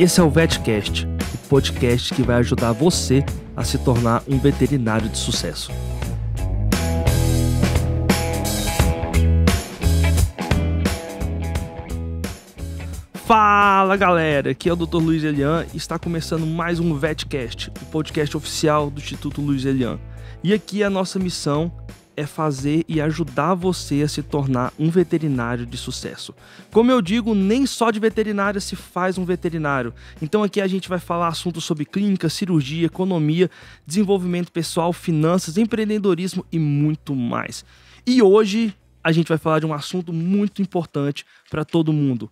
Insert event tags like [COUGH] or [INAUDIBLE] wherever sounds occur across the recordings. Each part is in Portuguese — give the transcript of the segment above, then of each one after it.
Esse é o VetCast, o podcast que vai ajudar você a se tornar um veterinário de sucesso. Fala galera, aqui é o Dr. Luiz Elian e está começando mais um VetCast, o podcast oficial do Instituto Luiz Elian. E aqui é a nossa missão é fazer e ajudar você a se tornar um veterinário de sucesso. Como eu digo, nem só de veterinário se faz um veterinário. Então aqui a gente vai falar assuntos sobre clínica, cirurgia, economia, desenvolvimento pessoal, finanças, empreendedorismo e muito mais. E hoje a gente vai falar de um assunto muito importante para todo mundo: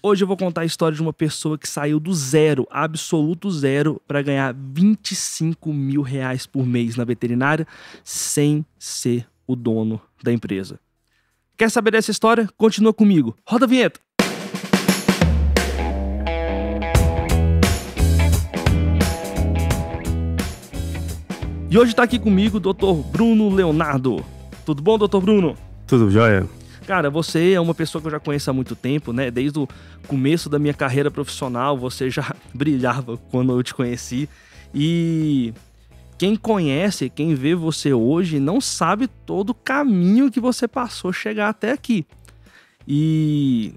Hoje eu vou contar a história de uma pessoa que saiu do zero, absoluto zero, para ganhar 25 mil reais por mês na veterinária sem ser o dono da empresa. Quer saber dessa história? Continua comigo. Roda a vinheta! E hoje está aqui comigo o Dr. Bruno Leonardo. Tudo bom, Dr. Bruno? Tudo jóia. Cara, você é uma pessoa que eu já conheço há muito tempo, né? Desde o começo da minha carreira profissional, você já [LAUGHS] brilhava quando eu te conheci. E quem conhece, quem vê você hoje, não sabe todo o caminho que você passou chegar até aqui. E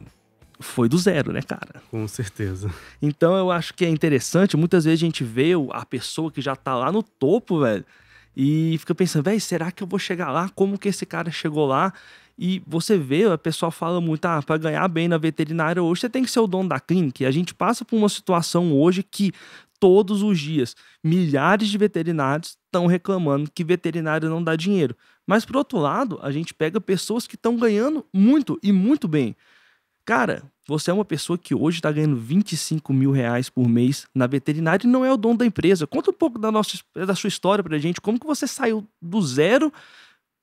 foi do zero, né, cara? Com certeza. Então eu acho que é interessante, muitas vezes a gente vê a pessoa que já tá lá no topo, velho, e fica pensando, velho, será que eu vou chegar lá? Como que esse cara chegou lá? E você vê, a pessoa fala muito, ah, para ganhar bem na veterinária hoje você tem que ser o dono da clínica. E a gente passa por uma situação hoje que todos os dias milhares de veterinários estão reclamando que veterinário não dá dinheiro. Mas por outro lado, a gente pega pessoas que estão ganhando muito e muito bem. Cara, você é uma pessoa que hoje está ganhando 25 mil reais por mês na veterinária e não é o dono da empresa. Conta um pouco da, nossa, da sua história pra gente. Como que você saiu do zero,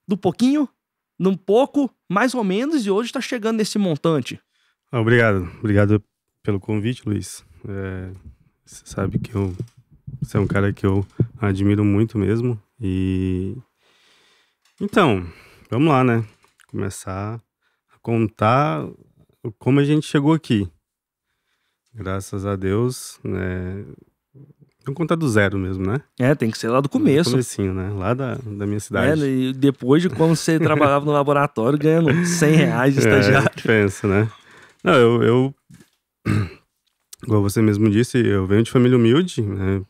do pouquinho, num pouco, mais ou menos, e hoje está chegando nesse montante. Ah, obrigado, obrigado pelo convite, Luiz. É, você sabe que eu, você é um cara que eu admiro muito mesmo. E então, vamos lá, né? Começar a contar como a gente chegou aqui. Graças a Deus, né? Então conta do zero mesmo, né? É, tem que ser lá do começo. Do comecinho, né? Lá da, da minha cidade. É, né? e depois de quando você trabalhava no laboratório ganhando 100 reais de [LAUGHS] é, estagiário. É, pensa, né? Não, eu, eu... [CLEARS THROAT] Igual você mesmo disse, eu venho de família humilde, né?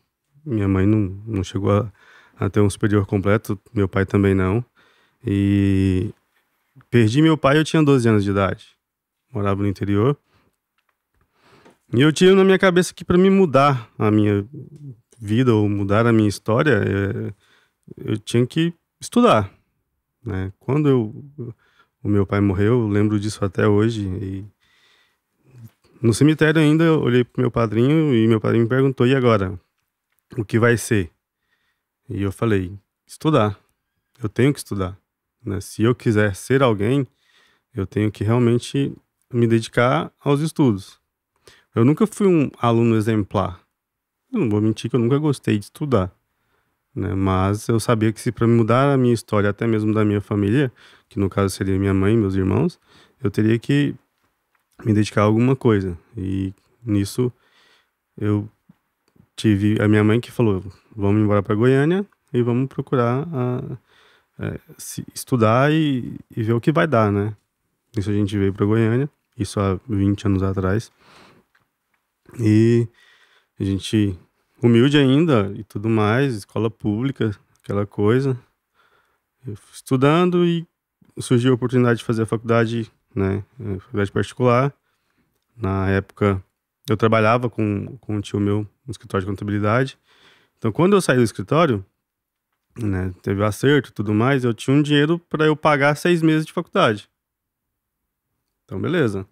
Minha mãe não, não chegou a, a ter um superior completo, meu pai também não. E perdi meu pai, eu tinha 12 anos de idade. Morava no interior. E eu tinha na minha cabeça que para me mudar a minha vida ou mudar a minha história, é, eu tinha que estudar. Né? Quando eu, o meu pai morreu, eu lembro disso até hoje. E no cemitério ainda, eu olhei pro meu padrinho e meu padrinho me perguntou: e agora? O que vai ser? E eu falei: estudar. Eu tenho que estudar. Né? Se eu quiser ser alguém, eu tenho que realmente me dedicar aos estudos. Eu nunca fui um aluno exemplar. Eu não vou mentir que eu nunca gostei de estudar. Né? Mas eu sabia que se para mudar a minha história, até mesmo da minha família, que no caso seria minha mãe e meus irmãos, eu teria que me dedicar a alguma coisa. E nisso eu tive a minha mãe que falou: "Vamos embora para Goiânia e vamos procurar a, a, é, se, estudar e, e ver o que vai dar, né?" Isso a gente veio para Goiânia, isso há 20 anos atrás. E a gente, humilde ainda e tudo mais, escola pública, aquela coisa, estudando e surgiu a oportunidade de fazer a faculdade, né, faculdade particular. Na época, eu trabalhava com, com um tio meu no escritório de contabilidade. Então, quando eu saí do escritório, né, teve acerto e tudo mais, eu tinha um dinheiro para eu pagar seis meses de faculdade. Então, beleza.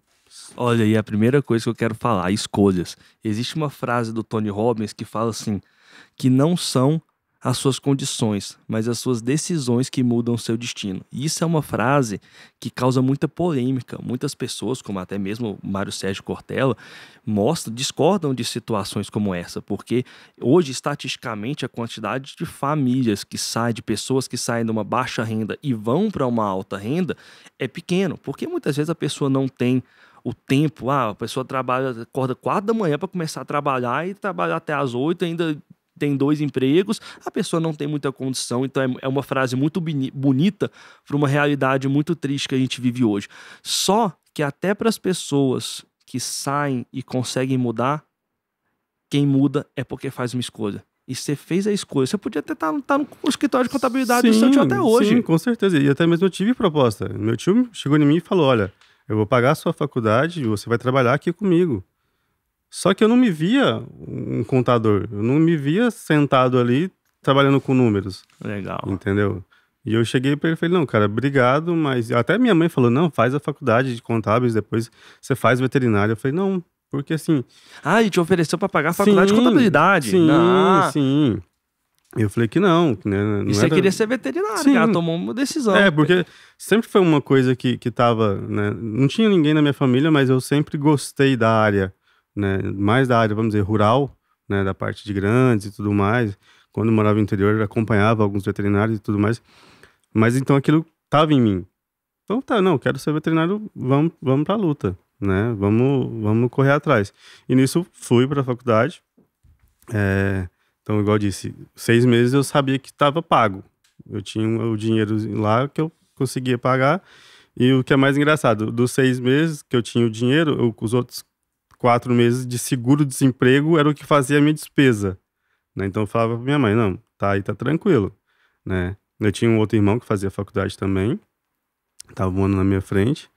Olha, e a primeira coisa que eu quero falar, escolhas. Existe uma frase do Tony Robbins que fala assim: que não são as suas condições, mas as suas decisões que mudam o seu destino. E isso é uma frase que causa muita polêmica. Muitas pessoas, como até mesmo Mário Sérgio Cortella, mostram, discordam de situações como essa, porque hoje, estatisticamente, a quantidade de famílias que saem, de pessoas que saem de uma baixa renda e vão para uma alta renda, é pequeno, porque muitas vezes a pessoa não tem o tempo. Ah, a pessoa trabalha, acorda quatro da manhã para começar a trabalhar e trabalha até às oito, ainda tem dois empregos, a pessoa não tem muita condição, então é, é uma frase muito bonita para uma realidade muito triste que a gente vive hoje. Só que até para as pessoas que saem e conseguem mudar, quem muda é porque faz uma escolha. E você fez a escolha. Você podia até estar, tá, tá no escritório de contabilidade sim, do seu tio até hoje. Sim, com certeza. E até mesmo eu tive proposta. Meu tio chegou em mim e falou: olha, eu vou pagar a sua faculdade e você vai trabalhar aqui comigo. Só que eu não me via um contador. Eu não me via sentado ali trabalhando com números. Legal. Entendeu? E eu cheguei para ele e falei, não, cara, obrigado, mas... Até minha mãe falou, não, faz a faculdade de contábeis, depois você faz veterinária. Eu falei, não, porque assim... Ah, e te ofereceu para pagar a faculdade sim, de contabilidade. Sim, ah. sim. Eu falei que não. Que, né, não e você queria ser veterinário, Sim. cara, tomou uma decisão. É, porque sempre foi uma coisa que, que tava, né, não tinha ninguém na minha família, mas eu sempre gostei da área, né, mais da área, vamos dizer, rural, né, da parte de grandes e tudo mais. Quando eu morava no interior, eu acompanhava alguns veterinários e tudo mais. Mas então aquilo tava em mim. Então tá, não, quero ser veterinário, vamos, vamos pra luta, né, vamos, vamos correr atrás. E nisso fui pra faculdade, é então, igual eu disse, seis meses eu sabia que estava pago. Eu tinha o dinheiro lá que eu conseguia pagar. E o que é mais engraçado, dos seis meses que eu tinha o dinheiro, eu, os outros quatro meses de seguro-desemprego era o que fazia a minha despesa. Né? Então eu falava pra minha mãe, não, tá aí, tá tranquilo. Né? Eu tinha um outro irmão que fazia faculdade também, tava um ano na minha frente.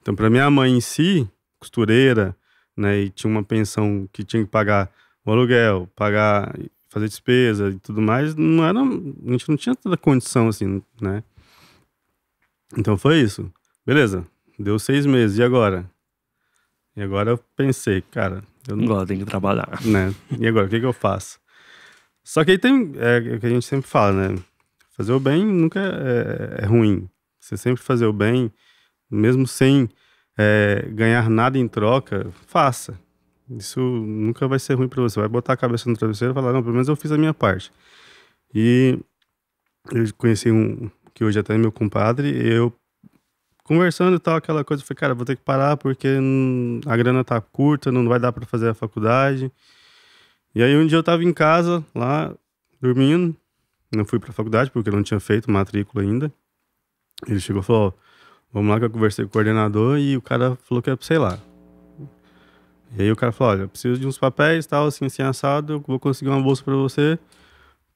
Então para minha mãe em si, costureira, né, e tinha uma pensão que tinha que pagar o aluguel, pagar fazer despesa e tudo mais, não era, a gente não tinha tanta condição assim, né? Então foi isso. Beleza, deu seis meses, e agora? E agora eu pensei, cara, eu não. gosto, tem que trabalhar. Né? E agora, o que, que eu faço? Só que aí tem. É, é o que a gente sempre fala, né? Fazer o bem nunca é, é, é ruim. Você sempre fazer o bem, mesmo sem é, ganhar nada em troca, faça. Isso nunca vai ser ruim para você. Vai botar a cabeça no travesseiro e falar, não, pelo menos eu fiz a minha parte. E eu conheci um que hoje é até é meu compadre, e eu conversando e tal, aquela coisa, eu falei, cara, vou ter que parar porque a grana tá curta, não vai dar para fazer a faculdade. E aí um dia eu tava em casa, lá, dormindo, não fui a faculdade porque eu não tinha feito matrícula ainda. Ele chegou e falou, vamos lá que eu conversei com o coordenador e o cara falou que é, sei lá, e aí o cara falou: olha, eu preciso de uns papéis, tal, assim, assim, assado, eu vou conseguir uma bolsa para você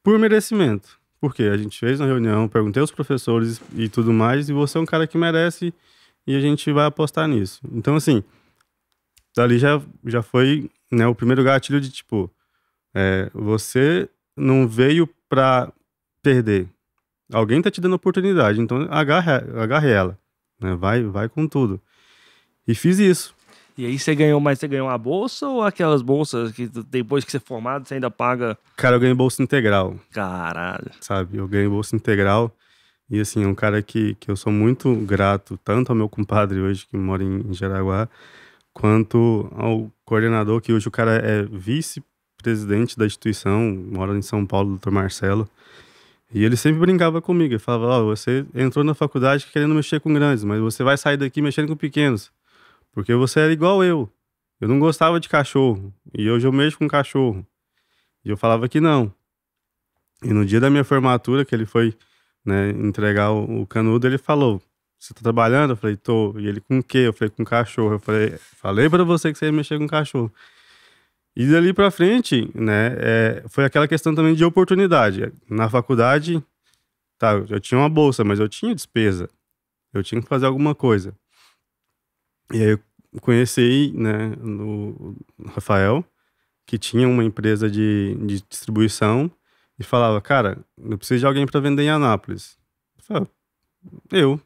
por merecimento. Porque a gente fez uma reunião, perguntei aos professores e tudo mais, e você é um cara que merece e a gente vai apostar nisso. Então, assim, dali já, já foi né, o primeiro gatilho de tipo: é, você não veio para perder. Alguém tá te dando oportunidade, então agarre, agarre ela. Né? Vai, vai com tudo. E fiz isso. E aí você ganhou, mas você ganhou uma bolsa ou aquelas bolsas que depois que você é formado você ainda paga? Cara, eu ganhei bolsa integral. Caralho. Sabe, eu ganhei bolsa integral. E assim, um cara que, que eu sou muito grato, tanto ao meu compadre hoje, que mora em, em Jaraguá, quanto ao coordenador, que hoje o cara é vice-presidente da instituição, mora em São Paulo, doutor Marcelo. E ele sempre brincava comigo, ele falava, ó, oh, você entrou na faculdade querendo mexer com grandes, mas você vai sair daqui mexendo com pequenos. Porque você era igual eu. Eu não gostava de cachorro. E hoje eu mexo com cachorro. E eu falava que não. E no dia da minha formatura, que ele foi né, entregar o, o canudo, ele falou: Você tá trabalhando? Eu falei: Tô. E ele: Com o quê? Eu falei: Com cachorro. Eu falei: Falei pra você que você ia mexer com cachorro. E dali pra frente, né, é, foi aquela questão também de oportunidade. Na faculdade, tá, eu tinha uma bolsa, mas eu tinha despesa. Eu tinha que fazer alguma coisa. E aí eu conheci né, o Rafael, que tinha uma empresa de, de distribuição e falava, cara, eu preciso de alguém para vender em Anápolis. Eu, eu,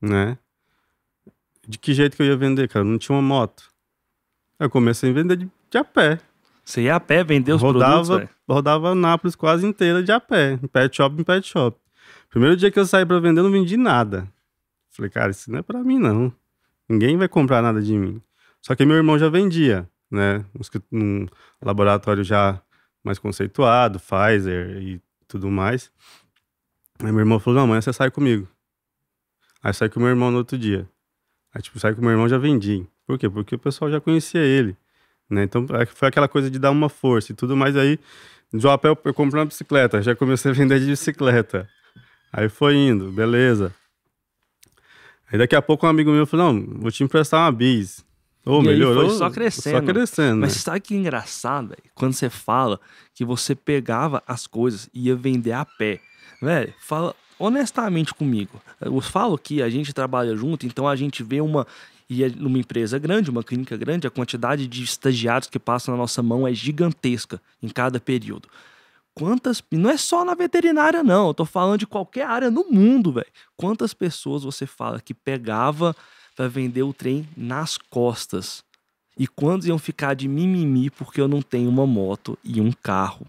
né? De que jeito que eu ia vender, cara? Eu não tinha uma moto. Eu comecei a vender de, de a pé. Você ia a pé vender os rodava, produtos? Véio? Rodava Anápolis quase inteira de a pé, em pet shop, em pet shop. Primeiro dia que eu saí para vender, eu não vendi nada. Falei, cara, isso não é para mim, não. Ninguém vai comprar nada de mim. Só que meu irmão já vendia, né? Um laboratório já mais conceituado, Pfizer e tudo mais. Aí meu irmão falou: Não, amanhã você sai comigo. Aí sai com meu irmão no outro dia. Aí, tipo, sai com meu irmão já vendi. Por quê? Porque o pessoal já conhecia ele. Né? Então é foi aquela coisa de dar uma força e tudo mais. Aí, de papel, eu comprei uma bicicleta, já comecei a vender de bicicleta. Aí foi indo, beleza. Aí daqui a pouco um amigo meu falou: não, vou te emprestar uma bis. Ou oh, melhorou? Foi só crescendo. Só crescendo. Mas né? sabe que é engraçado, velho? Quando você fala que você pegava as coisas e ia vender a pé. Velho, fala honestamente comigo. Eu falo que a gente trabalha junto, então a gente vê uma. E é numa empresa grande, uma clínica grande, a quantidade de estagiários que passam na nossa mão é gigantesca em cada período quantas. Não é só na veterinária, não. Eu tô falando de qualquer área no mundo, velho. Quantas pessoas você fala que pegava para vender o trem nas costas? E quantos iam ficar de mimimi porque eu não tenho uma moto e um carro?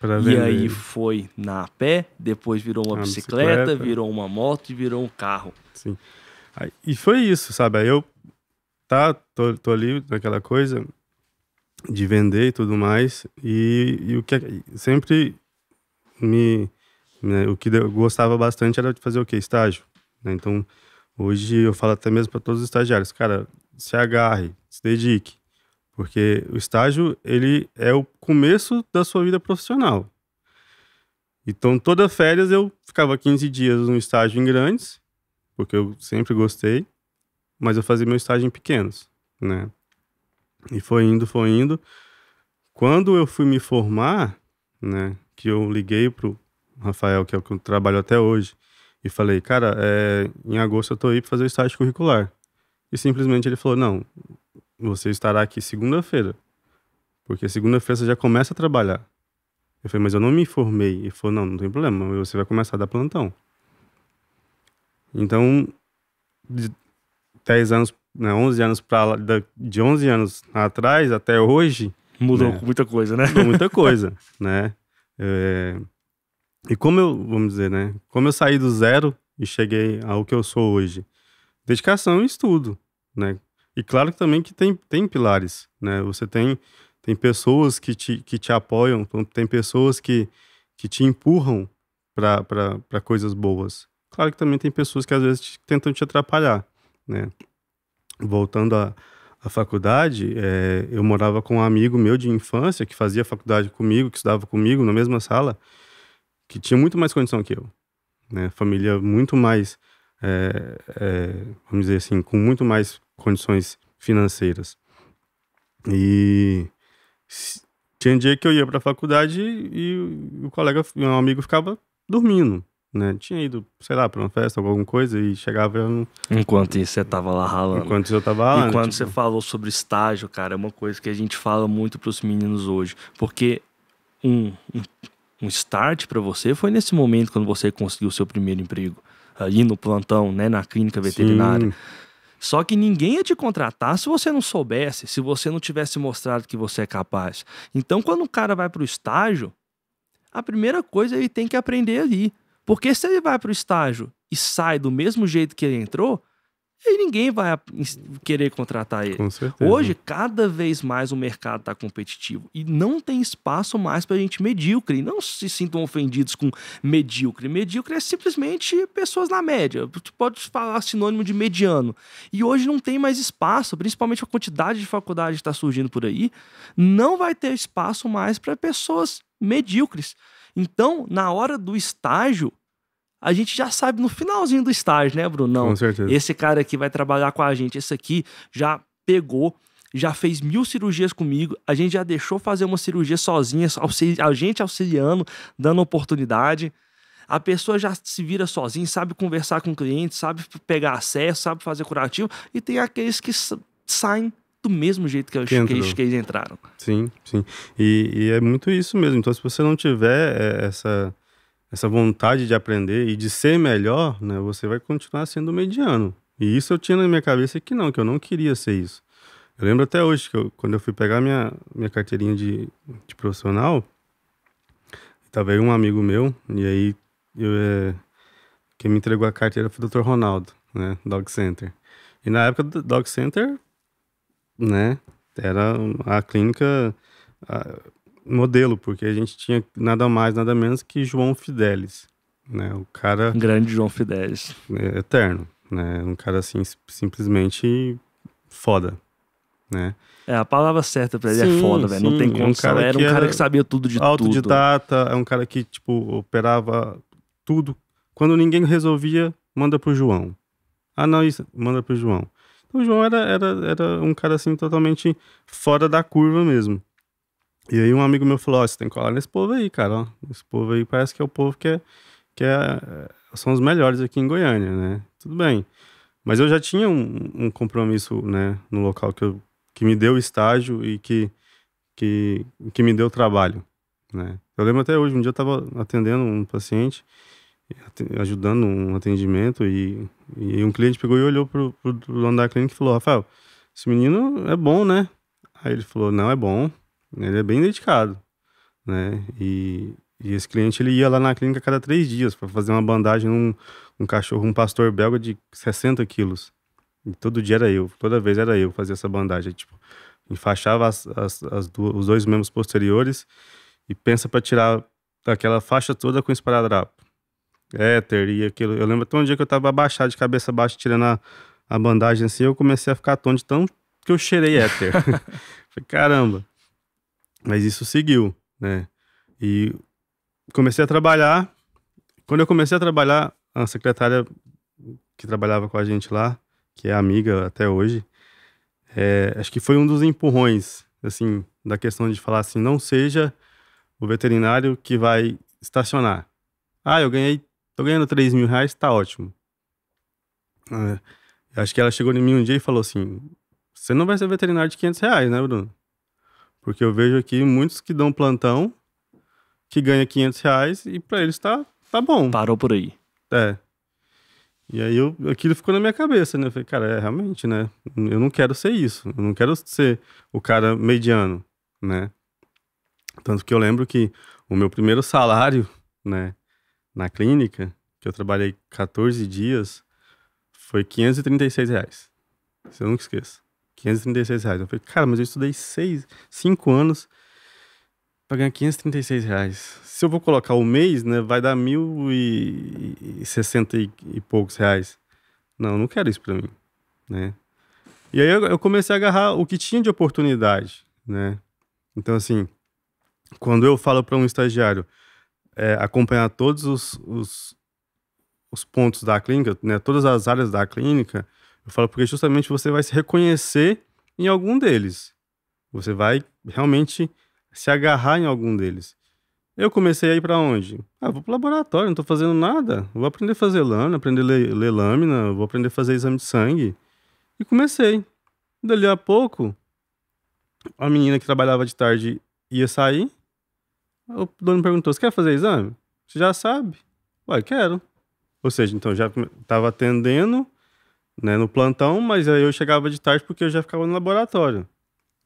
Pra e vender. aí foi na pé, depois virou uma, uma ah, bicicleta, bicicleta, virou uma moto e virou um carro. Sim. E foi isso, sabe? Aí eu tá, tô, tô ali naquela coisa de vender e tudo mais. E, e o que é, sempre me. Né, o que eu gostava bastante era de fazer o quê? Estágio. Né? Então, hoje eu falo até mesmo para todos os estagiários, cara, se agarre, se dedique. Porque o estágio, ele é o começo da sua vida profissional. Então, toda férias eu ficava 15 dias no estágio em grandes, porque eu sempre gostei, mas eu fazia meu estágio em pequenos, né? E foi indo, foi indo. Quando eu fui me formar, né, que eu liguei pro Rafael, que é o que eu trabalho até hoje, e falei, cara, é, em agosto eu tô aí para fazer o estágio curricular. E simplesmente ele falou, não, você estará aqui segunda-feira, porque segunda-feira você já começa a trabalhar. Eu falei, mas eu não me informei. Ele falou, não, não tem problema, você vai começar a dar plantão. Então, de 10 anos né, 11 anos para de 11 anos atrás até hoje mudou né, muita coisa, né? Mudou muita [LAUGHS] coisa, né? É, e como eu, vamos dizer, né? Como eu saí do zero e cheguei ao que eu sou hoje, dedicação e estudo, né? E claro que também que tem, tem pilares, né? Você tem, tem pessoas que te, que te apoiam, tem pessoas que, que te empurram para coisas boas. Claro que também tem pessoas que às vezes te, tentam te atrapalhar, né? voltando à faculdade, é, eu morava com um amigo meu de infância que fazia faculdade comigo, que estudava comigo na mesma sala, que tinha muito mais condição que eu. Né? Família muito mais, é, é, vamos dizer assim, com muito mais condições financeiras. E tinha um dia que eu ia para a faculdade e o colega, meu amigo, ficava dormindo. Né? Tinha ido, sei lá, pra uma festa ou alguma coisa e chegava eu não... Enquanto isso, você tava lá ralando. Enquanto eu tava ralando. E quando tipo... você falou sobre estágio, cara, é uma coisa que a gente fala muito pros meninos hoje. Porque um, um start para você foi nesse momento quando você conseguiu o seu primeiro emprego. Ali no plantão, né? Na clínica veterinária. Sim. Só que ninguém ia te contratar se você não soubesse, se você não tivesse mostrado que você é capaz. Então, quando o cara vai pro estágio, a primeira coisa ele tem que aprender ali porque se ele vai para o estágio e sai do mesmo jeito que ele entrou, ninguém vai querer contratar ele. Hoje, cada vez mais o mercado está competitivo e não tem espaço mais para gente medíocre. Não se sintam ofendidos com medíocre. Medíocre é simplesmente pessoas na média. Tu pode falar sinônimo de mediano. E hoje não tem mais espaço, principalmente a quantidade de faculdade que está surgindo por aí. Não vai ter espaço mais para pessoas medíocres. Então, na hora do estágio, a gente já sabe no finalzinho do estágio, né, Bruno? Não, Com certeza. Esse cara aqui vai trabalhar com a gente, esse aqui já pegou, já fez mil cirurgias comigo, a gente já deixou fazer uma cirurgia sozinha, a gente auxiliando, dando oportunidade. A pessoa já se vira sozinha, sabe conversar com o cliente, sabe pegar acesso, sabe fazer curativo, e tem aqueles que saem do mesmo jeito que, que, os, que eles entraram. Sim, sim. E, e, é muito isso mesmo. Então, se você não tiver é, essa, essa vontade de aprender e de ser melhor, né, você vai continuar sendo mediano. E isso eu tinha na minha cabeça que não, que eu não queria ser isso. Eu lembro até hoje que eu, quando eu fui pegar minha, minha carteirinha de, de profissional, tava aí um amigo meu, e aí eu, é, quem me entregou a carteira foi o Dr. Ronaldo, né, Dog Center. E na época do Dog Center, né? Era a clínica a, modelo, porque a gente tinha nada mais, nada menos que João Fidelis, né? O cara... Grande João Fidelis. É, eterno, né? Um cara, assim, simplesmente foda, né? É, a palavra certa pra ele é sim, é foda, velho. Não tem como. É um era um cara era que sabia tudo de autodidata, tudo. Autodidata, é um cara que, tipo, operava tudo. Quando ninguém resolvia, manda pro João. Ah, não, isso, manda pro João. O João era, era, era um cara assim totalmente fora da curva mesmo. E aí um amigo meu falou: Ó, oh, você tem que colar nesse povo aí, cara. Ó. Esse povo aí parece que é o povo que, é, que é, eh, são os melhores aqui em Goiânia, né? Tudo bem. Mas eu já tinha um, um compromisso, né, no local que, eu, que me deu estágio e que, que, que me deu trabalho, né? Eu lembro até hoje, um dia eu tava atendendo um paciente ajudando um atendimento e, e um cliente pegou e olhou pro, pro dono da clínica e falou, Rafael, esse menino é bom, né? Aí ele falou, não, é bom, ele é bem dedicado, né? E, e esse cliente, ele ia lá na clínica a cada três dias para fazer uma bandagem num um cachorro, um pastor belga de 60 quilos. E todo dia era eu, toda vez era eu fazer essa bandagem, tipo, enfaixava as, as, as duas, os dois membros posteriores e pensa para tirar aquela faixa toda com esparadrapo éter e aquilo. Eu lembro até um dia que eu tava abaixado de cabeça baixa, tirando a, a bandagem assim, eu comecei a ficar tonto tão que eu cheirei éter. [LAUGHS] [LAUGHS] Falei, caramba. Mas isso seguiu, né? E comecei a trabalhar. Quando eu comecei a trabalhar, a secretária que trabalhava com a gente lá, que é amiga até hoje, é, acho que foi um dos empurrões, assim, da questão de falar assim, não seja o veterinário que vai estacionar. Ah, eu ganhei Tô ganhando 3 mil reais, tá ótimo. É, acho que ela chegou em mim um dia e falou assim: Você não vai ser veterinário de 500 reais, né, Bruno? Porque eu vejo aqui muitos que dão plantão, que ganha 500 reais e para eles tá, tá bom. Parou por aí. É. E aí eu, aquilo ficou na minha cabeça, né? Eu falei, cara, é realmente, né? Eu não quero ser isso. Eu não quero ser o cara mediano, né? Tanto que eu lembro que o meu primeiro salário, né? na clínica, que eu trabalhei 14 dias, foi 536 reais. Isso eu nunca esqueço. 536 reais. Eu falei, cara, mas eu estudei 6, 5 anos para ganhar 536 reais. Se eu vou colocar o mês, né, vai dar 1.060 e, e poucos reais. Não, eu não quero isso para mim, né? E aí eu, eu comecei a agarrar o que tinha de oportunidade, né? Então, assim, quando eu falo para um estagiário, é, acompanhar todos os, os, os, pontos da clínica, né, todas as áreas da clínica, eu falo porque justamente você vai se reconhecer em algum deles. Você vai realmente se agarrar em algum deles. Eu comecei a ir para onde? Ah, vou para o laboratório, não estou fazendo nada. Vou aprender a fazer lâmina, aprender a ler, ler lâmina, vou aprender a fazer exame de sangue. E comecei. Dali a pouco, a menina que trabalhava de tarde ia sair, o dono perguntou: Você quer fazer exame? Você já sabe? Ué, quero. Ou seja, então já estava atendendo né, no plantão, mas aí eu chegava de tarde porque eu já ficava no laboratório.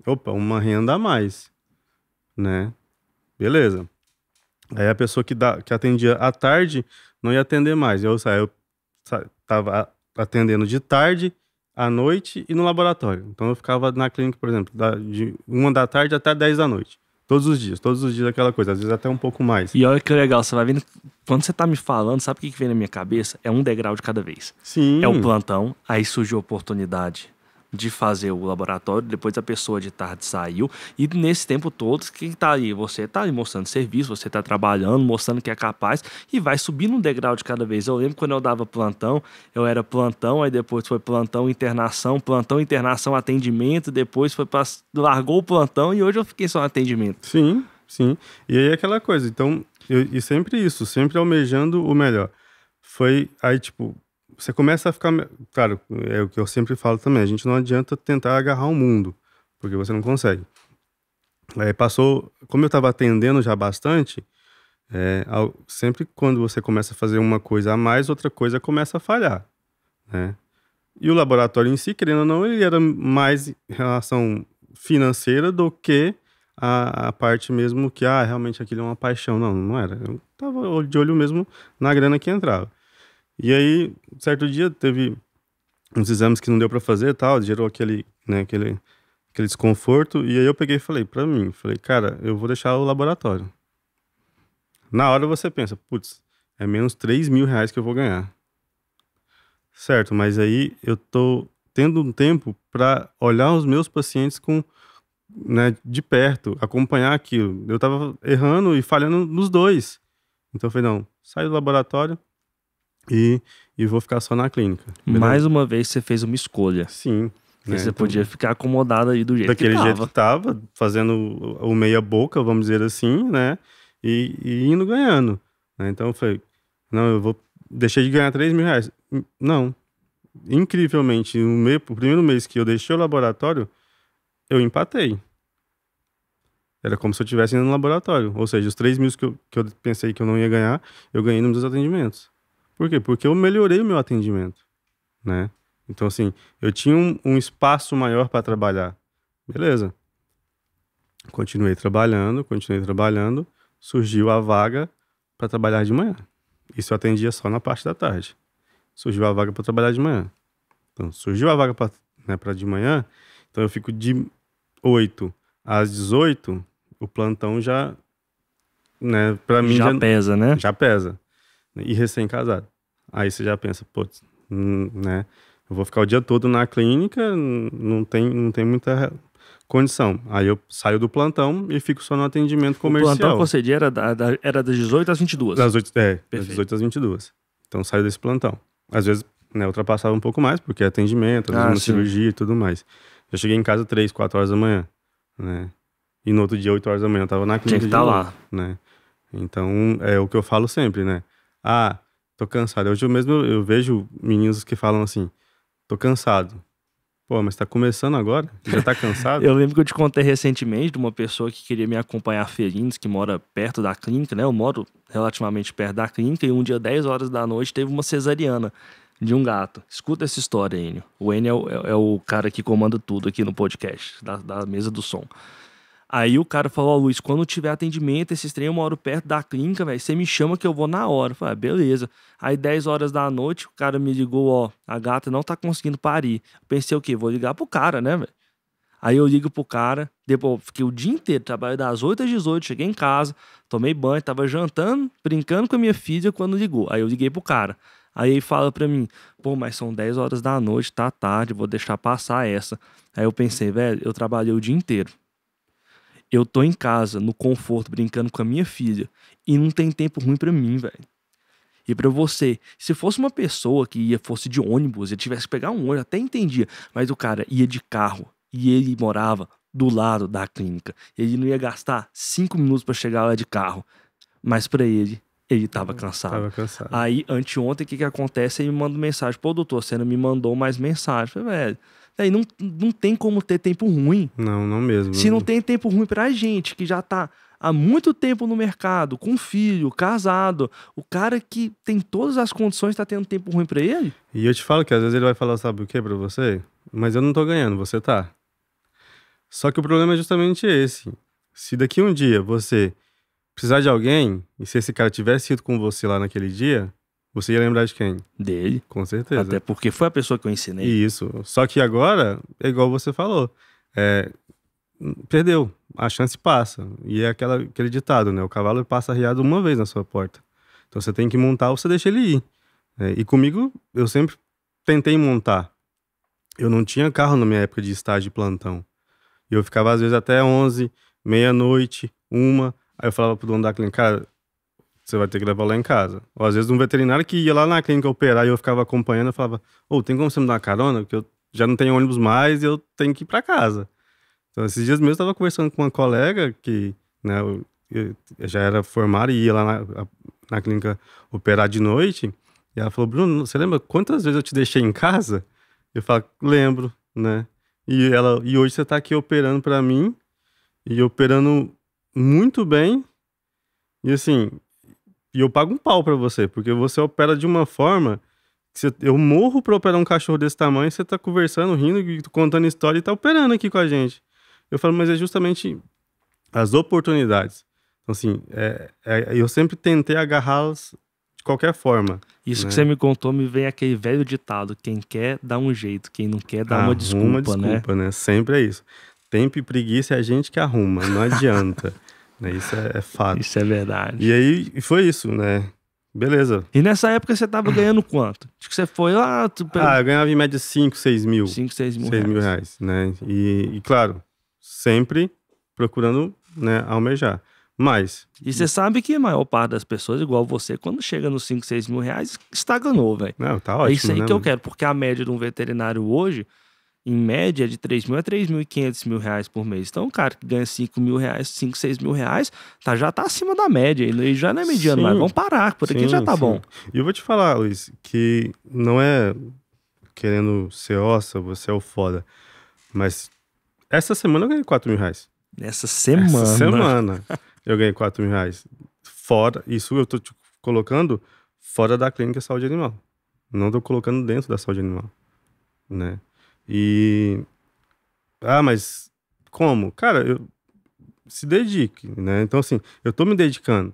Opa, uma renda a mais. Né? Beleza. Aí a pessoa que, dá, que atendia à tarde não ia atender mais. Eu, sabe, eu estava atendendo de tarde, à noite e no laboratório. Então eu ficava na clínica, por exemplo, da, de uma da tarde até 10 da noite. Todos os dias, todos os dias aquela coisa, às vezes até um pouco mais. E olha que legal, você vai vendo. Quando você tá me falando, sabe o que, que vem na minha cabeça? É um degrau de cada vez. Sim. É o plantão, aí surge a oportunidade de fazer o laboratório, depois a pessoa de tarde saiu, e nesse tempo todo, quem está aí? Você está ali mostrando serviço, você está trabalhando, mostrando que é capaz, e vai subindo um degrau de cada vez. Eu lembro quando eu dava plantão, eu era plantão, aí depois foi plantão, internação, plantão, internação, atendimento, depois foi pra, largou o plantão, e hoje eu fiquei só no atendimento. Sim, sim. E aí é aquela coisa, então, eu, e sempre isso, sempre almejando o melhor. Foi, aí tipo, você começa a ficar. Claro, é o que eu sempre falo também: a gente não adianta tentar agarrar o mundo, porque você não consegue. Aí é, passou. Como eu estava atendendo já bastante, é, ao, sempre quando você começa a fazer uma coisa a mais, outra coisa começa a falhar. Né? E o laboratório em si, querendo ou não, ele era mais em relação financeira do que a, a, parte mesmo que, ah, realmente aquilo é uma paixão. Não, não era. Eu tava de olho mesmo na grana que entrava. E aí, certo dia, teve uns exames que não deu para fazer e tal, gerou aquele, né, aquele, aquele desconforto. E aí eu peguei e falei para mim, falei, cara, eu vou deixar o laboratório. Na hora você pensa, putz, é menos 3 mil reais que eu vou ganhar. Certo, mas aí eu tô tendo um tempo para olhar os meus pacientes com né, de perto, acompanhar aquilo. Eu tava errando e falhando nos dois. Então eu falei, não, sai do laboratório, e, e vou ficar só na clínica. Beleza? Mais uma vez, você fez uma escolha. Sim. Né? Você então, podia ficar acomodado aí do jeito daquele que Daquele jeito que tava, fazendo o meia boca, vamos dizer assim, né? E, e indo ganhando. Né? Então eu falei, não, eu vou. Deixei de ganhar 3 mil reais. Hum, não. Incrivelmente, no meio, primeiro mês que eu deixei o laboratório, eu empatei. Era como se eu estivesse indo no laboratório. Ou seja, os 3 mil que eu, que eu pensei que eu não ia ganhar, eu ganhei nos meus atendimentos. Por quê? Porque eu melhorei o meu atendimento, né? Então, assim, eu tinha um, um espaço maior para trabalhar. Beleza. Continuei trabalhando, continuei trabalhando. Surgiu a vaga para trabalhar de manhã. Isso eu atendia só na parte da tarde. Surgiu a vaga para trabalhar de manhã. Então, surgiu a vaga para né, de manhã. Então, eu fico de 8 às 18, o plantão já. Né, Para mim já, já pesa, né? Já pesa. Né? E recém-casado. Aí você já pensa, pô, hum, né? Eu vou ficar o dia todo na clínica, não tem, não tem muita condição. Aí eu saio do plantão e fico só no atendimento comercial. O plantão que você dia era, da, da, era das 18 às 22? Das 8, é, Perfeito. das 18 às 22. Então saio desse plantão. Às vezes né, ultrapassava um pouco mais, porque é atendimento, às ah, vezes uma cirurgia e tudo mais. Eu cheguei em casa 3, 4 horas da manhã, né? E no outro dia, 8 horas da manhã, eu tava na clínica. Tinha que estar tá lá. Né? Então, é o que eu falo sempre, né? Ah, tô cansado. Hoje eu mesmo eu vejo meninos que falam assim, tô cansado. Pô, mas tá começando agora? Já tá cansado? [LAUGHS] eu lembro que eu te contei recentemente de uma pessoa que queria me acompanhar a que mora perto da clínica, né? Eu moro relativamente perto da clínica e um dia, 10 horas da noite, teve uma cesariana de um gato. Escuta essa história, Enio. O Enio é, é, é o cara que comanda tudo aqui no podcast, da, da mesa do som. Aí o cara falou, ó, oh, Luiz, quando tiver atendimento, esses trem eu moro perto da clínica, velho, você me chama que eu vou na hora. Eu falei, ah, beleza. Aí 10 horas da noite, o cara me ligou, ó, a gata não tá conseguindo parir. Eu pensei o quê? Vou ligar pro cara, né, velho? Aí eu ligo pro cara, depois fiquei o dia inteiro, trabalho das 8 às 18, cheguei em casa, tomei banho, tava jantando, brincando com a minha filha quando ligou. Aí eu liguei pro cara. Aí ele fala pra mim, pô, mas são 10 horas da noite, tá tarde, vou deixar passar essa. Aí eu pensei, velho, eu trabalhei o dia inteiro eu tô em casa, no conforto, brincando com a minha filha, e não tem tempo ruim para mim, velho. E para você, se fosse uma pessoa que ia fosse de ônibus, ele tivesse que pegar um ônibus, até entendia, mas o cara ia de carro e ele morava do lado da clínica. Ele não ia gastar cinco minutos para chegar lá de carro. Mas para ele, ele tava uhum, cansado. Tava cansado. Aí, anteontem, o que que acontece? Ele me manda mensagem. Pô, doutor, você não me mandou mais mensagem. Eu falei, velho, é, e não, não tem como ter tempo ruim. Não, não mesmo. Se não tem tempo ruim pra gente, que já tá há muito tempo no mercado, com filho, casado, o cara que tem todas as condições tá tendo tempo ruim para ele? E eu te falo que às vezes ele vai falar, sabe o que para você? Mas eu não tô ganhando, você tá. Só que o problema é justamente esse. Se daqui um dia você precisar de alguém, e se esse cara tivesse ido com você lá naquele dia, você ia lembrar de quem? Dele. Com certeza. Até porque foi a pessoa que eu ensinei. Isso. Só que agora, é igual você falou, é, perdeu. A chance passa. E é aquela, aquele ditado, né? O cavalo passa arriado uma vez na sua porta. Então você tem que montar ou você deixa ele ir. É, e comigo, eu sempre tentei montar. Eu não tinha carro na minha época de estágio de plantão. E eu ficava, às vezes, até 11, meia-noite, uma. Aí eu falava pro dono da clínica, cara, você vai ter que levar lá em casa. Ou às vezes um veterinário que ia lá na clínica operar e eu ficava acompanhando, eu falava, ô, oh, tem como você me dar uma carona? Porque eu já não tenho ônibus mais e eu tenho que ir para casa. Então, esses dias mesmo eu estava conversando com uma colega que né, eu, eu já era formada e ia lá na, na, clínica operar de noite. E ela falou, Bruno, você lembra quantas vezes eu te deixei em casa? Eu falo, lembro, né? E ela, e hoje você está aqui operando para mim e operando muito bem. E assim, e eu pago um pau para você, porque você opera de uma forma. Que você, eu morro pra operar um cachorro desse tamanho, você tá conversando, rindo, contando história e tá operando aqui com a gente. Eu falo, mas é justamente as oportunidades. Então, assim, é, é, eu sempre tentei agarrá-las de qualquer forma. Isso né? que você me contou me vem aquele velho ditado: quem quer dá um jeito, quem não quer dá arruma uma desculpa, uma desculpa né? né? Sempre é isso. Tempo e preguiça é a gente que arruma, não [LAUGHS] adianta. Né? Isso é, é fato. Isso é verdade. E aí foi isso, né? Beleza. E nessa época você tava ganhando quanto? Acho que você foi lá. Tu Ah, eu ganhava em média 5, 6 mil. 5, 6 mil. 6 mil reais, né? E, e, claro, sempre procurando né, almejar. Mas. E você sabe que a maior parte das pessoas, igual você, quando chega nos 5, 6 mil reais, estagnou, velho. Não, tá é ótimo. É isso aí né, que mano? eu quero, porque a média de um veterinário hoje em média, de 3 mil a 3.500 mil reais por mês. Então, o cara que ganha 5 mil reais, 5, 6 mil reais, tá, já tá acima da média. E já não é mediano, sim, mas vamos parar, por sim, aqui já tá sim. bom. E eu vou te falar, Luiz, que não é querendo ser ossa, você é o foda. Mas essa semana eu ganhei 4 mil reais. Nessa semana? Essa semana eu ganhei 4 mil reais. Fora, isso eu tô te colocando fora da clínica saúde animal. Não tô colocando dentro da saúde animal, né? E. Ah, mas como? Cara, eu se dedique, né? Então, assim, eu tô me dedicando.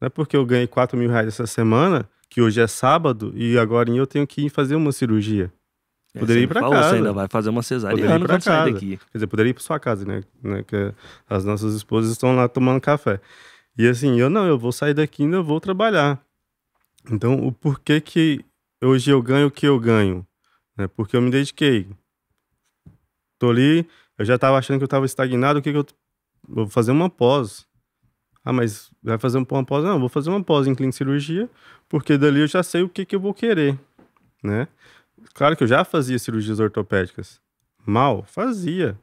Não é porque eu ganhei 4 mil reais essa semana, que hoje é sábado, e agora eu tenho que ir fazer uma cirurgia. É, poderia ir para casa. Você né? ainda vai fazer uma cesárea poderia ir casa. Daqui. Quer dizer, poderia ir para sua casa, né? né? Que as nossas esposas estão lá tomando café. E assim, eu não, eu vou sair daqui e ainda vou trabalhar. Então, o porquê que hoje eu ganho o que eu ganho? Né? Porque eu me dediquei. Tô ali, eu já tava achando que eu tava estagnado, o que que eu... vou fazer uma pós. Ah, mas vai fazer uma pós? Não, vou fazer uma pós em clínica cirurgia, porque dali eu já sei o que que eu vou querer, né? Claro que eu já fazia cirurgias ortopédicas. Mal? Fazia.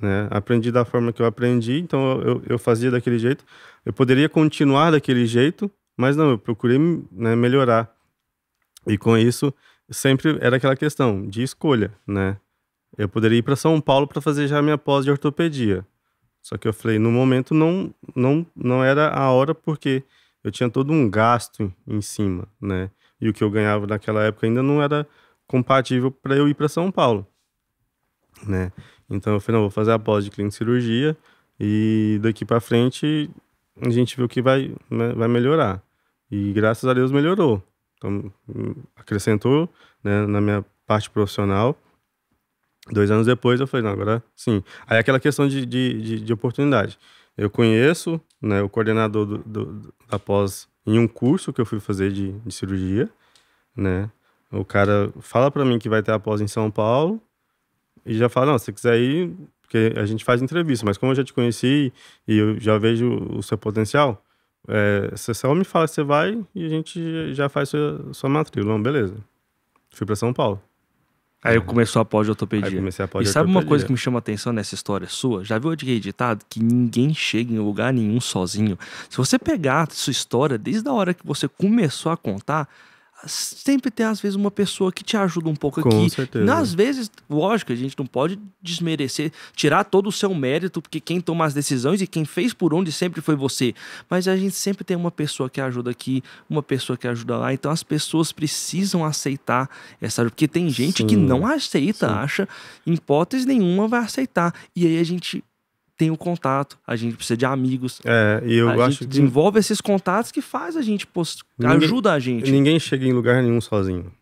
Né? Aprendi da forma que eu aprendi, então eu, eu fazia daquele jeito. Eu poderia continuar daquele jeito, mas não, eu procurei né, melhorar. E com isso, sempre era aquela questão de escolha, né? Eu poderia ir para São Paulo para fazer já a minha pós de ortopedia. Só que eu falei, no momento não, não, não era a hora porque eu tinha todo um gasto em cima, né? E o que eu ganhava naquela época ainda não era compatível para eu ir para São Paulo, né? Então eu falei, não, vou fazer a pós de clínica e cirurgia e daqui para frente a gente vê o que vai, né, vai melhorar. E graças a Deus melhorou. Então, hum, acrescentou né, na minha parte profissional Dois anos depois eu falei, não, agora sim. Aí aquela questão de, de, de, de oportunidade. Eu conheço né, o coordenador do, do, da pós em um curso que eu fui fazer de, de cirurgia, né? O cara fala para mim que vai ter a pós em São Paulo e já fala, não, se você quiser ir, porque a gente faz entrevista, mas como eu já te conheci e eu já vejo o seu potencial, é, você só me fala que você vai e a gente já faz sua, sua matrícula. beleza. Fui para São Paulo. Aí eu começou a pós-ortopedia. E sabe uma coisa que me chama a atenção nessa história sua? Já viu onde é ditado que ninguém chega em lugar nenhum sozinho? Se você pegar sua história desde a hora que você começou a contar, sempre tem, às vezes, uma pessoa que te ajuda um pouco Com aqui. Certeza. Às vezes, lógico, a gente não pode desmerecer, tirar todo o seu mérito, porque quem toma as decisões e quem fez por onde sempre foi você. Mas a gente sempre tem uma pessoa que ajuda aqui, uma pessoa que ajuda lá. Então as pessoas precisam aceitar essa ajuda, porque tem gente Sim. que não aceita, Sim. acha, em hipótese nenhuma vai aceitar. E aí a gente tem o contato, a gente precisa de amigos. É, e eu a acho gente que... desenvolve esses contatos que faz a gente post... Ninguém, ajuda a gente. Ninguém chega em lugar nenhum sozinho.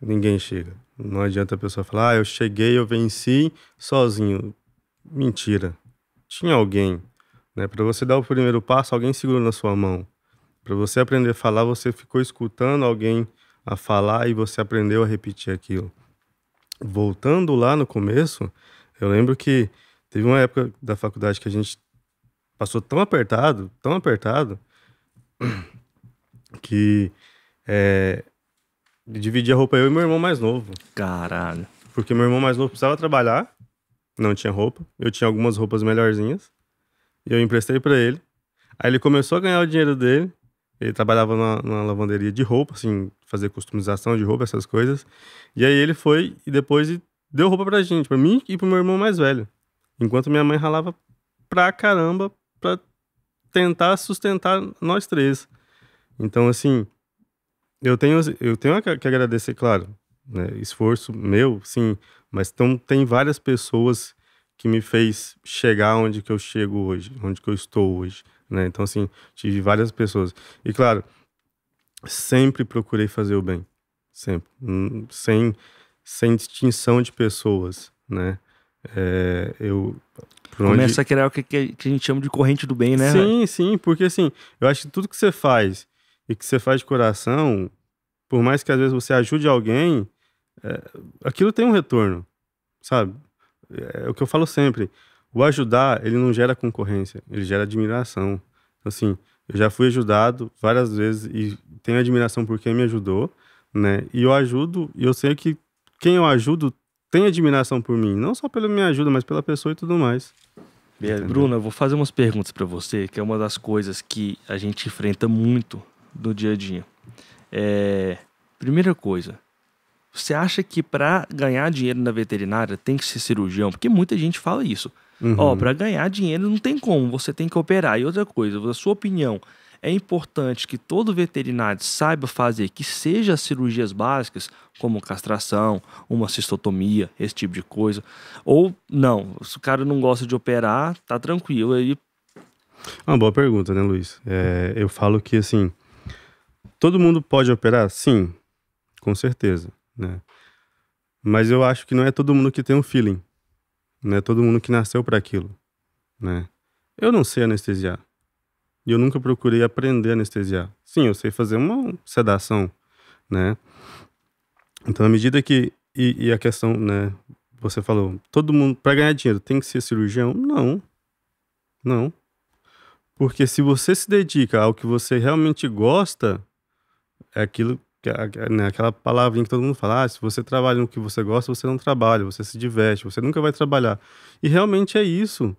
Ninguém chega. Não adianta a pessoa falar: "Ah, eu cheguei, eu venci sozinho". Mentira. Tinha alguém, né? Para você dar o primeiro passo, alguém segurou na sua mão. Para você aprender a falar, você ficou escutando alguém a falar e você aprendeu a repetir aquilo. Voltando lá no começo, eu lembro que Teve uma época da faculdade que a gente passou tão apertado, tão apertado, que é, dividia a roupa eu e meu irmão mais novo. Caralho. Porque meu irmão mais novo precisava trabalhar, não tinha roupa. Eu tinha algumas roupas melhorzinhas. E eu emprestei para ele. Aí ele começou a ganhar o dinheiro dele. Ele trabalhava na, na lavanderia de roupa, assim, fazer customização de roupa, essas coisas. E aí ele foi e depois deu roupa pra gente, pra mim e pro meu irmão mais velho. Enquanto minha mãe ralava pra caramba pra tentar sustentar nós três. Então, assim, eu tenho, eu tenho que agradecer, claro, né, esforço meu, sim, mas tão, tem várias pessoas que me fez chegar onde que eu chego hoje, onde que eu estou hoje, né? Então, assim, tive várias pessoas. E, claro, sempre procurei fazer o bem, sempre, hum, sem, sem distinção de pessoas, né? É, eu Começa a criar o que, que a gente chama de corrente do bem, né? Sim, sim, porque assim, eu acho que tudo que você faz e que você faz de coração, por mais que às vezes você ajude alguém, é, aquilo tem um retorno, sabe? É, é o que eu falo sempre. O ajudar, ele não gera concorrência, ele gera admiração. Assim, eu já fui ajudado várias vezes e tenho admiração por quem me ajudou, né? E eu ajudo, e eu sei que quem eu ajudo tem admiração por mim, não só pela minha ajuda, mas pela pessoa e tudo mais. Bruna, eu vou fazer umas perguntas para você, que é uma das coisas que a gente enfrenta muito no dia a dia. É, primeira coisa, você acha que para ganhar dinheiro na veterinária tem que ser cirurgião? Porque muita gente fala isso. Uhum. Ó, para ganhar dinheiro não tem como, você tem que operar. E outra coisa, a sua opinião, é importante que todo veterinário saiba fazer que seja cirurgias básicas, como castração, uma cistotomia, esse tipo de coisa, ou não, se o cara não gosta de operar, tá tranquilo, aí. uma boa pergunta, né, Luiz? É, eu falo que, assim, todo mundo pode operar? Sim, com certeza, né? Mas eu acho que não é todo mundo que tem um feeling. Não é todo mundo que nasceu para aquilo, né? Eu não sei anestesiar. E eu nunca procurei aprender a anestesiar. Sim, eu sei fazer uma sedação, né? Então, à medida que. E, e a questão, né? Você falou, todo mundo. Para ganhar dinheiro tem que ser cirurgião? Não. Não. Porque se você se dedica ao que você realmente gosta, é aquilo. Né, aquela palavrinha que todo mundo fala: ah, se você trabalha no que você gosta, você não trabalha, você se diverte, você nunca vai trabalhar. E realmente é isso,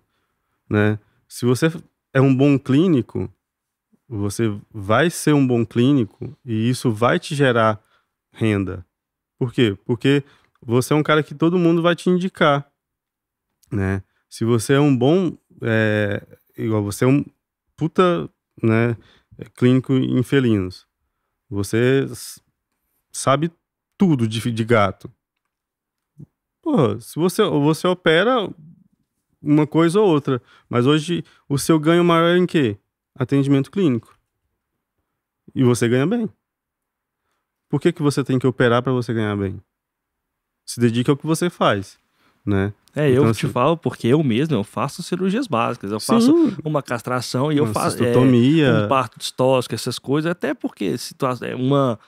né? Se você é um bom clínico, você vai ser um bom clínico e isso vai te gerar renda. Por quê? Porque você é um cara que todo mundo vai te indicar, né? Se você é um bom, é, igual você é um puta, né, clínico em felinos, você sabe tudo de, de gato. Porra, se você, você opera uma coisa ou outra. Mas hoje o seu ganho maior é em quê? Atendimento clínico. E você ganha bem. Por que, que você tem que operar para você ganhar bem? Se dedica ao que você faz, né? É, então, eu te assim, falo porque eu mesmo eu faço cirurgias básicas, eu sim. faço uma castração e uma eu faço é, um parto distóxico, essas coisas, até porque situação é uma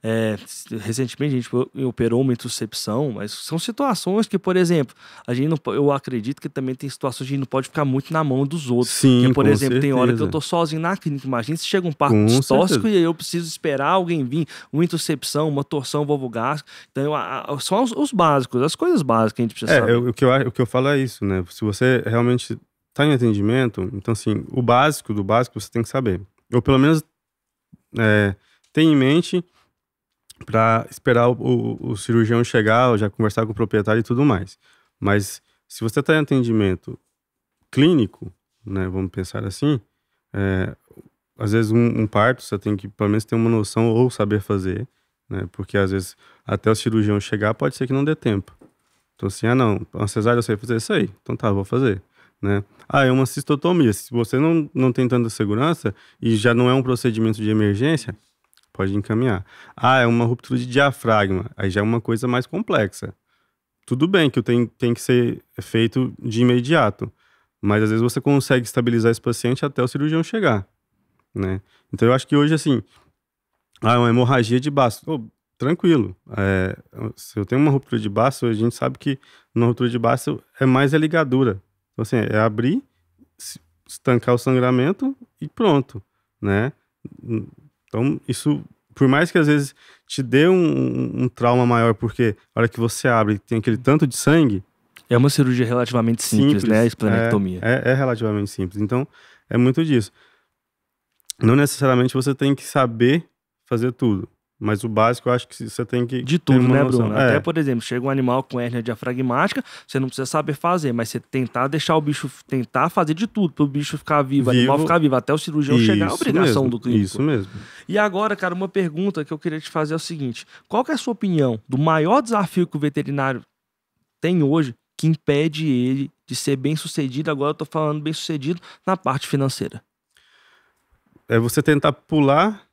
é, recentemente a gente operou uma intercepção, mas são situações que, por exemplo, a gente não, eu acredito que também tem situações que a gente não pode ficar muito na mão dos outros. Sim, Porque, por exemplo, certeza. tem hora que eu tô sozinho na clínica. Imagina se chega um parto tóxico e eu preciso esperar alguém vir, uma intercepção, uma torção vovogás. Então, são só os, os, básicos, as coisas básicas que a gente precisa é, saber. Eu, o, que eu, o que eu falo é isso, né? Se você realmente tá em atendimento, então assim, o básico do básico você tem que saber. Ou pelo menos é, tem em mente para esperar o, o, cirurgião chegar, já conversar com o proprietário e tudo mais. Mas se você está em atendimento clínico, né, vamos pensar assim, é, às vezes um, um, parto você tem que pelo menos ter uma noção ou saber fazer, né, porque às vezes até o cirurgião chegar pode ser que não dê tempo. Então assim, ah não, uma cesárea eu sei fazer, isso aí, então tá, vou fazer. Né? Ah, é uma cistotomia. Se você não, não tem tanta segurança e já não é um procedimento de emergência, pode encaminhar. Ah, é uma ruptura de diafragma. Aí já é uma coisa mais complexa. Tudo bem que tem, tem que ser feito de imediato, mas às vezes você consegue estabilizar esse paciente até o cirurgião chegar, né? Então eu acho que hoje, assim, ah, é uma hemorragia de baço. Oh, tranquilo. É, se eu tenho uma ruptura de baço, a gente sabe que uma ruptura de baço é mais a ligadura. Então, assim, é abrir, estancar o sangramento e pronto, né? Então, isso, por mais que às vezes te dê um, um trauma maior, porque a hora que você abre tem aquele tanto de sangue. É uma cirurgia relativamente simples, né? simples né? A esplenectomia. É, é, é relativamente simples. Então, é muito disso. Não necessariamente você tem que saber fazer tudo. Mas o básico eu acho que você tem que. De tudo, né, Bruno? É. Até, por exemplo, chega um animal com hérnia diafragmática, você não precisa saber fazer, mas você tentar deixar o bicho, tentar fazer de tudo para o bicho ficar vivo, vivo, animal ficar vivo, até o cirurgião isso chegar, é obrigação mesmo, do clínico. Isso mesmo. E agora, cara, uma pergunta que eu queria te fazer é o seguinte: qual é a sua opinião do maior desafio que o veterinário tem hoje que impede ele de ser bem sucedido? Agora eu tô falando bem sucedido na parte financeira. É você tentar pular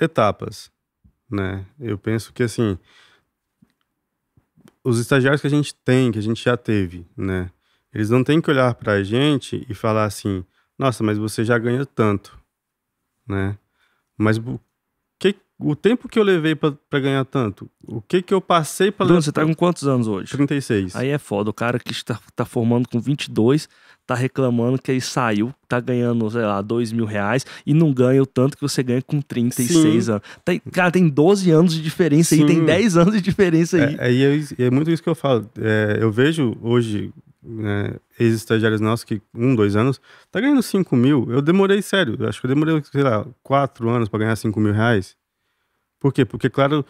etapas né? Eu penso que assim, os estagiários que a gente tem, que a gente já teve, né? Eles não têm que olhar para a gente e falar assim, nossa, mas você já ganha tanto, né? Mas o tempo que eu levei para ganhar tanto, o que que eu passei para... Bruno, você tá com quantos anos hoje? 36. Aí é foda, o cara que está, tá formando com 22, tá reclamando que aí saiu, tá ganhando, sei lá, 2 mil reais e não ganha o tanto que você ganha com 36 Sim. anos. Tem, cara, tem 12 anos de diferença Sim. aí, tem 10 anos de diferença aí. É, é, é, é muito isso que eu falo. É, eu vejo hoje né, ex-estagiários nossos que, um, dois anos, tá ganhando 5 mil. Eu demorei, sério, acho que eu demorei, sei lá, 4 anos para ganhar 5 mil reais. Por quê? Porque, claro,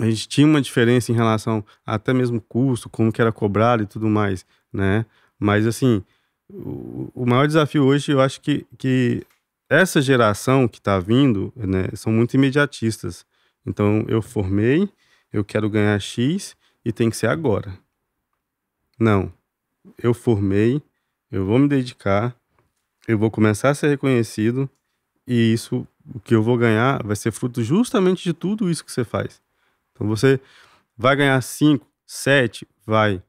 a gente tinha uma diferença em relação até mesmo custo, como que era cobrado e tudo mais, né? Mas, assim, o, o maior desafio hoje, eu acho que, que essa geração que está vindo, né, são muito imediatistas. Então, eu formei, eu quero ganhar X e tem que ser agora. Não. Eu formei, eu vou me dedicar, eu vou começar a ser reconhecido e isso o que eu vou ganhar vai ser fruto justamente de tudo isso que você faz. Então você vai ganhar 5, 7, vai,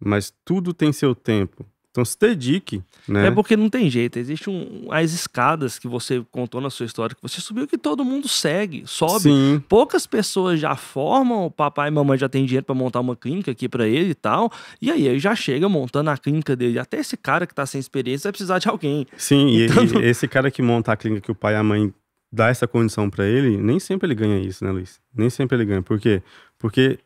mas tudo tem seu tempo. Então se dedique, né? É porque não tem jeito, existe um, as escadas que você contou na sua história que você subiu que todo mundo segue, sobe. Sim. Poucas pessoas já formam, o papai e mamãe já tem dinheiro para montar uma clínica aqui para ele e tal. E aí ele já chega montando a clínica dele. Até esse cara que tá sem experiência vai precisar de alguém. Sim, então... e, e esse cara que monta a clínica que o pai e a mãe dá essa condição para ele, nem sempre ele ganha isso, né, Luiz? Nem sempre ele ganha. Por quê? Porque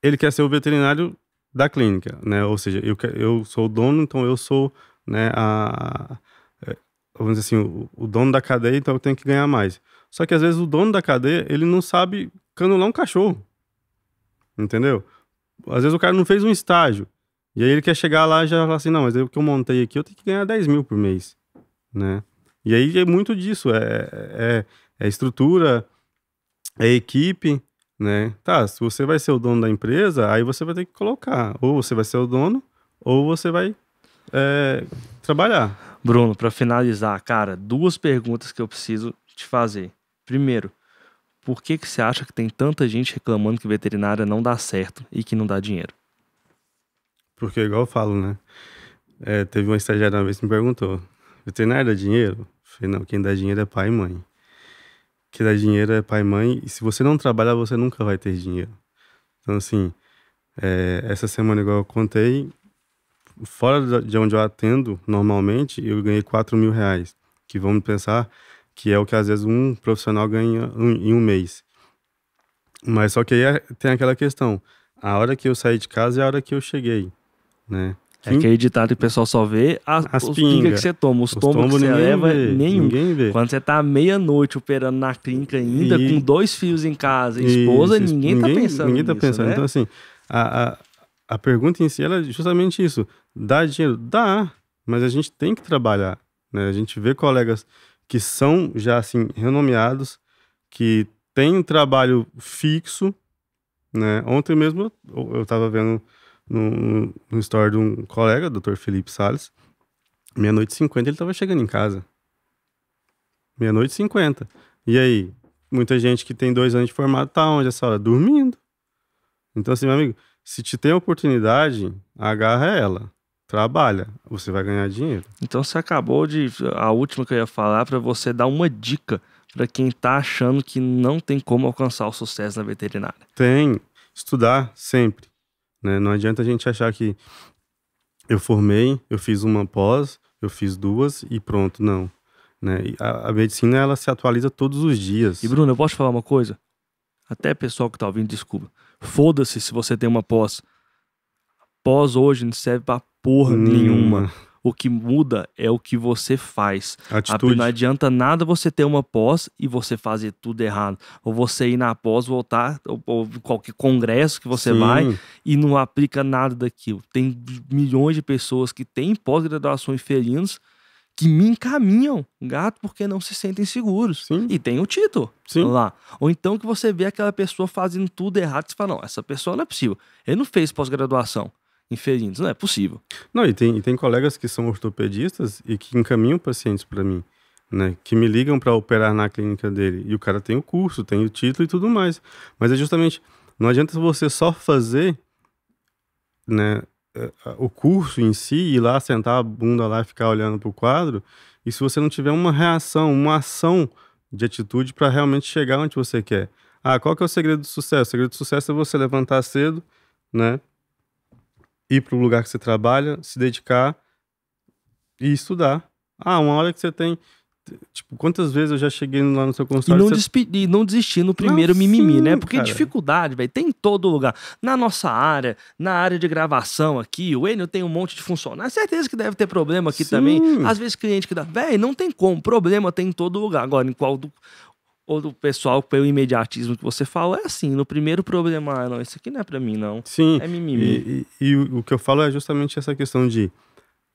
ele quer ser o veterinário da clínica, né? Ou seja, eu, eu sou o dono, então eu sou, né, a, é, vamos dizer assim, o, o, dono da cadeia, então eu tenho que ganhar mais. Só que às vezes o dono da cadeia, ele não sabe canular um cachorro. Entendeu? Às vezes o cara não fez um estágio. E aí ele quer chegar lá e já falar assim, não, mas o que eu montei aqui, eu tenho que ganhar 10 mil por mês, né? E aí é muito disso, é, é, é estrutura, é equipe, né? Tá, se você vai ser o dono da empresa, aí você vai ter que colocar, ou você vai ser o dono, ou você vai é, trabalhar. Bruno, para finalizar, cara, duas perguntas que eu preciso te fazer. Primeiro, por que, que você acha que tem tanta gente reclamando que veterinária não dá certo e que não dá dinheiro? Porque, igual eu falo, né? É, teve uma estagiária uma vez que me perguntou: veterinário dá dinheiro? Falei, não, quem dá dinheiro é pai e mãe. Quem dá dinheiro é pai e mãe, e se você não trabalhar, você nunca vai ter dinheiro. Então, assim, é, essa semana, igual eu contei, fora de onde eu atendo, normalmente, eu ganhei 4 mil reais, que vamos pensar que é o que às vezes um profissional ganha em um mês. Mas só que aí é, tem aquela questão, a hora que eu saí de casa é a hora que eu cheguei, né? É é Sim. É aquele ditado que o pessoal só vê as, as os pinga que você toma, os, os tombos que você leva, vê, nenhum. Quando você tá meia-noite operando na clínica ainda, e... com dois filhos em casa e esposa, Isso. ninguém, ninguém tá pensando Ninguém tá pensando. Né? Então, assim, a, a, a pergunta em si é justamente isso. Dá dinheiro? Dá, mas a gente tem que trabalhar. Né? A gente vê colegas que são já, assim, renomeados, que têm um trabalho fixo, né? Ontem mesmo eu, eu tava vendo no, no de um colega, doutor Dr. Felipe Salles. Meia-noite e cinquenta ele estava chegando em casa. Meia-noite e cinquenta. E aí, muita gente que tem dois anos de formado tá onde essa hora? Dormindo. Então, assim, meu amigo, se te tem oportunidade, agarra ela. Trabalha, você vai ganhar dinheiro. Então você acabou de. A última que eu ia falar para você dar uma dica para quem tá achando que não tem como alcançar o sucesso na veterinária. Tem. Estudar sempre. Né? Não adianta a gente achar que eu formei, eu fiz uma pós, eu fiz duas e pronto, não. Né? A, a, medicina ela se atualiza todos os dias. E Bruno, eu posso falar uma coisa? Até pessoal que tá ouvindo, desculpa. Foda-se se você tem uma pós. Pós hoje não serve pra porra hum. nenhuma. nenhuma. O que muda é o que você faz. Atitude. Não adianta nada você ter uma pós e você fazer tudo errado. Ou você ir na pós, voltar, ou, ou qualquer congresso que você Sim. vai e não aplica nada daquilo. Tem milhões de pessoas que têm pós-graduação em felinos que me encaminham, gato, porque não se sentem seguros. Sim. E tem o título Sim. lá. Ou então que você vê aquela pessoa fazendo tudo errado e você fala, não, essa pessoa não é possível. Ele não fez pós-graduação inferindo. Não é possível. Não, e tem, e tem colegas que são ortopedistas e que encaminham pacientes para mim, né? Que me ligam para operar na clínica dele. E o cara tem o curso, tem o título e tudo mais. Mas é justamente, não adianta você só fazer, né? Eh, o curso em si, ir lá sentar a bunda lá e ficar olhando para o quadro, e se você não tiver uma reação, uma ação de atitude para realmente chegar onde você quer. Ah, qual que é o segredo do sucesso? O segredo do sucesso é você levantar cedo, né? ir para o lugar que você trabalha, se dedicar e estudar. Ah, uma hora que você tem. Tipo, quantas vezes eu já cheguei lá no seu consultório? E não, você... e não desistir no primeiro não, mimimi, né? sim, né? Porque cara. dificuldade, velho, tem em todo lugar. Na nossa área, na área de gravação aqui, o Enio tem um monte de funcionários. É certeza que deve ter problema aqui sim. também. Às vezes cliente que dá. Velho, não tem como. Problema tem em todo lugar. Agora, em qual do ou do pessoal pelo imediatismo que você fala, é assim, no primeiro problema, ah, não, isso aqui não é para mim, não. Sim. É mimimi. E, e, e, o que eu falo é justamente essa questão de,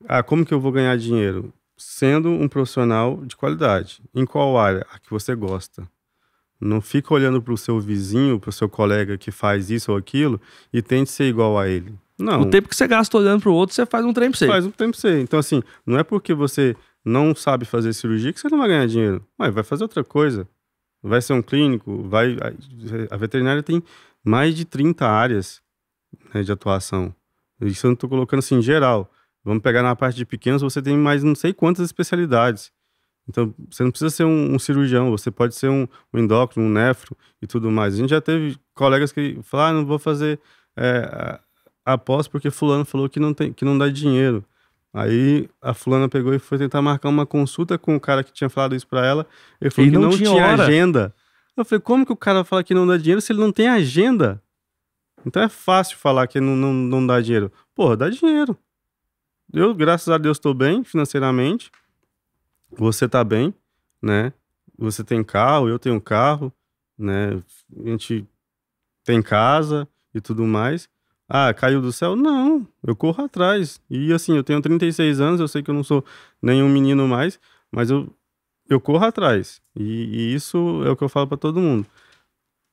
ah, como que eu vou ganhar dinheiro? Sendo um profissional de qualidade. Em qual área? A que você gosta. Não fica olhando para o seu vizinho, para o seu colega que faz isso ou aquilo e tente ser igual a ele. Não. O tempo que você gasta olhando para o outro, você faz um trem para você. Faz um trem para você. Então, assim, não é porque você não sabe fazer cirurgia que você não vai ganhar dinheiro. Mas vai fazer outra coisa vai ser um clínico, vai a veterinária tem mais de 30 áreas né, de atuação. Isso eu não estou colocando assim em geral. Vamos pegar na parte de pequenos, você tem mais não sei quantas especialidades. Então, você não precisa ser um, um cirurgião, você pode ser um, um, endócrino, um nefro e tudo mais. A gente já teve colegas que falaram, ah, não vou fazer é, eh, após porque fulano falou que não, tem, que não dá dinheiro. Aí a fulana pegou e foi tentar marcar uma consulta com o cara que tinha falado isso para ela. Ele falou que não, não tinha, tinha agenda. Eu falei, como que o cara fala que não dá dinheiro se ele não tem agenda? Então é fácil falar que não, não, não dá dinheiro. Porra, dá dinheiro. Eu, graças a Deus, estou bem financeiramente. Você tá bem, né? Você tem carro, eu tenho carro, né? A gente tem casa e tudo mais. Ah, caiu do céu? Não, eu corro atrás. E assim, eu tenho 36 anos, eu sei que eu não sou nenhum menino mais, mas eu, eu corro atrás. E, e isso é o que eu falo para todo mundo.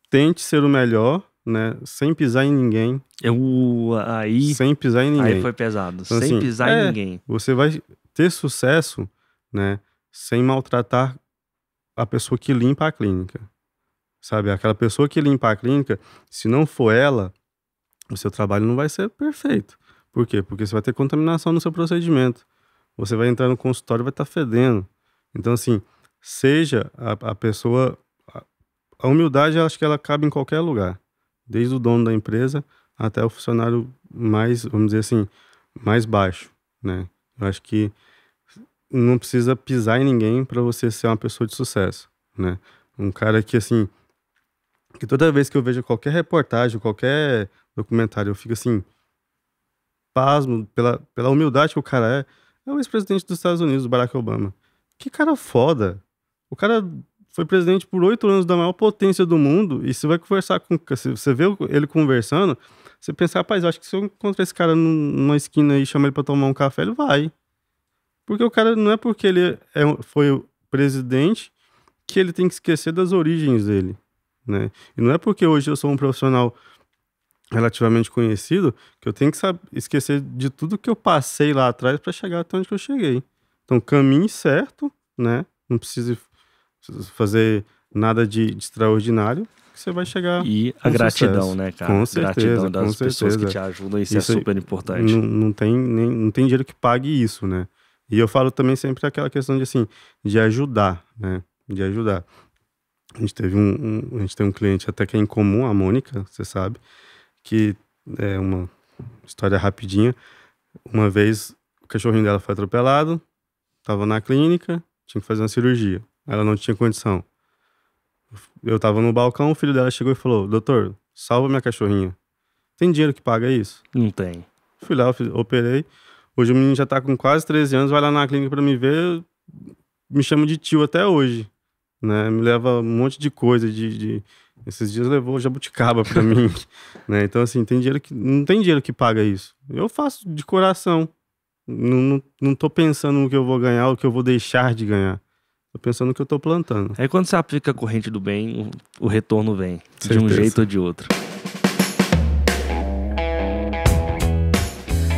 Tente ser o melhor, né? Sem pisar em ninguém. Eu aí. Sem pisar em ninguém. Aí foi pesado. Então, sem assim, pisar é, em ninguém. Você vai ter sucesso, né? Sem maltratar a pessoa que limpa a clínica. Sabe? Aquela pessoa que limpa a clínica, se não for ela, o seu trabalho não vai ser perfeito. Por quê? Porque você vai ter contaminação no seu procedimento. Você vai entrar no consultório e vai estar tá fedendo. Então, assim, seja a, a pessoa. A, a humildade, acho que ela cabe em qualquer lugar. Desde o dono da empresa até o funcionário mais, vamos dizer assim, mais baixo, né? Eu acho que não precisa pisar em ninguém para você ser uma pessoa de sucesso, né? Um cara que, assim, que toda vez que eu vejo qualquer reportagem, qualquer documentário. Eu fico assim, pasmo pela, pela humildade que o cara é. É o ex-presidente dos Estados Unidos, Barack Obama. Que cara foda. O cara foi presidente por oito anos da maior potência do mundo e você vai conversar com. Você vê ele conversando, você pensa, rapaz, acho que se eu encontrar esse cara numa esquina e chamar ele para tomar um café, ele vai. Porque o cara não é porque ele é, foi presidente que ele tem que esquecer das origens dele, né? E não é porque hoje eu sou um profissional relativamente conhecido, que eu tenho que saber, esquecer de tudo que eu passei lá atrás para chegar até onde eu cheguei. Então, caminhe certo, né? Não precisa fazer nada de, de extraordinário, que você vai chegar. E a gratidão, sucesso. né, cara? Com certeza, gratidão das com pessoas certeza. que te ajudam, isso, é isso é super importante. Não, não, tem, nem, não tem dinheiro que pague isso, né? E eu falo também sempre aquela questão de assim, de ajudar, né? De ajudar. A gente teve um, um a gente tem um cliente até que é incomum, a Mônica, você sabe que é uma história rapidinha. Uma vez o cachorrinho dela foi atropelado, estava na clínica, tinha que fazer uma cirurgia. Ela não tinha condição. Eu estava no balcão, o filho dela chegou e falou: Doutor, salva minha cachorrinha. Tem dinheiro que paga isso? Não tem. Fui lá, operei. Hoje o menino já está com quase 13 anos, vai lá na clínica para me ver, me chama de tio até hoje. Né? Me leva um monte de coisa, de, de esses dias levou jabuticaba para [LAUGHS] mim, né? Então, assim, tem dinheiro que... Não tem dinheiro que paga isso. Eu faço de coração. Não, não, não tô pensando no que eu vou ganhar, o que eu vou deixar de ganhar. Tô pensando no que eu tô plantando. É quando você aplica a corrente do bem, o retorno vem. Certeza. De um jeito ou de outro.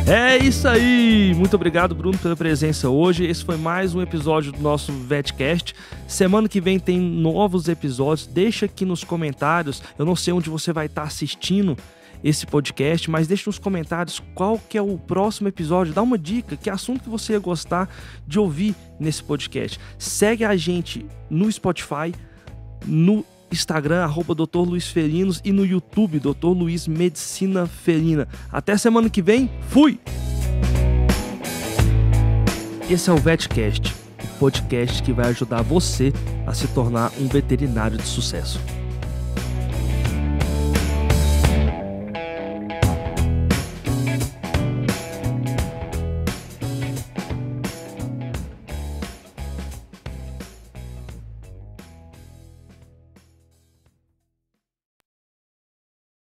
É isso aí! Muito obrigado, Bruno, pela presença hoje. Esse foi mais um episódio do nosso VetCast. Semana que vem tem novos episódios. Deixa aqui nos comentários. Eu não sei onde você vai estar tá assistindo esse podcast, mas deixe nos comentários qual que é o próximo episódio, dá uma dica, que assunto que você ia gostar de ouvir nesse podcast. Segue a gente no Spotify, no Instagram, arroba Dr. Luiz Ferinos e no YouTube, Dr. Luiz Medicina Ferina. Até semana que vem, fui! Esse é o VetCast, o podcast que vai ajudar você a se tornar um veterinário de sucesso.